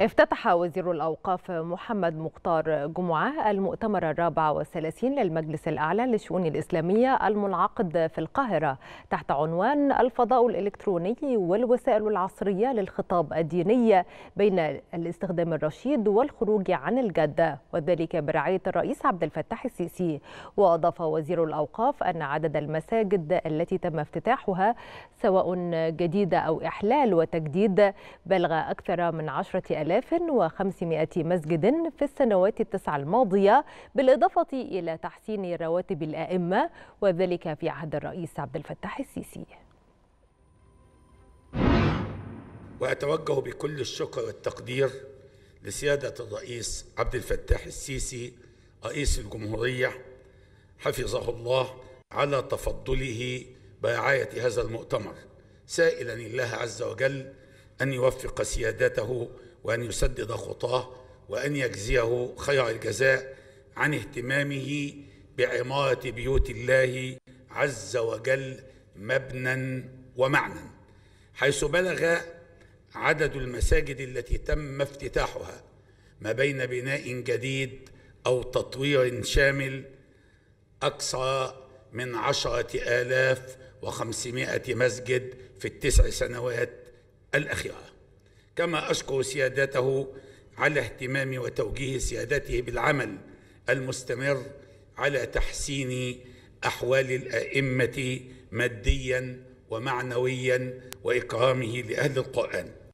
افتتح وزير الأوقاف محمد مختار جمعة المؤتمر الرابع والثلاثين للمجلس الأعلى للشؤون الإسلامية المنعقد في القاهرة تحت عنوان الفضاء الإلكتروني والوسائل العصرية للخطاب الديني بين الاستخدام الرشيد والخروج عن الجد وذلك برعاية الرئيس عبد الفتاح السيسي وأضاف وزير الأوقاف أن عدد المساجد التي تم افتتاحها سواء جديدة أو إحلال وتجديد بلغ أكثر من عشرة 2500 مسجد في السنوات التسع الماضية بالإضافة إلى تحسين رواتب الأئمة وذلك في عهد الرئيس عبد الفتاح السيسي وأتوجه بكل الشكر والتقدير لسيادة الرئيس عبد الفتاح السيسي رئيس الجمهورية حفظه الله على تفضله برعاية هذا المؤتمر سائلا الله عز وجل أن يوفق سيادته وأن يسدد خطاه وأن يجزيه خير الجزاء عن اهتمامه بعمارة بيوت الله عز وجل مبنى ومعنى حيث بلغ عدد المساجد التي تم افتتاحها ما بين بناء جديد أو تطوير شامل أكثر من عشرة آلاف وخمسمائة مسجد في التسع سنوات الأخيرة كما أشكر سيادته على اهتمام وتوجيه سيادته بالعمل المستمر على تحسين أحوال الأئمة ماديا ومعنويا وإكرامه لأهل القرآن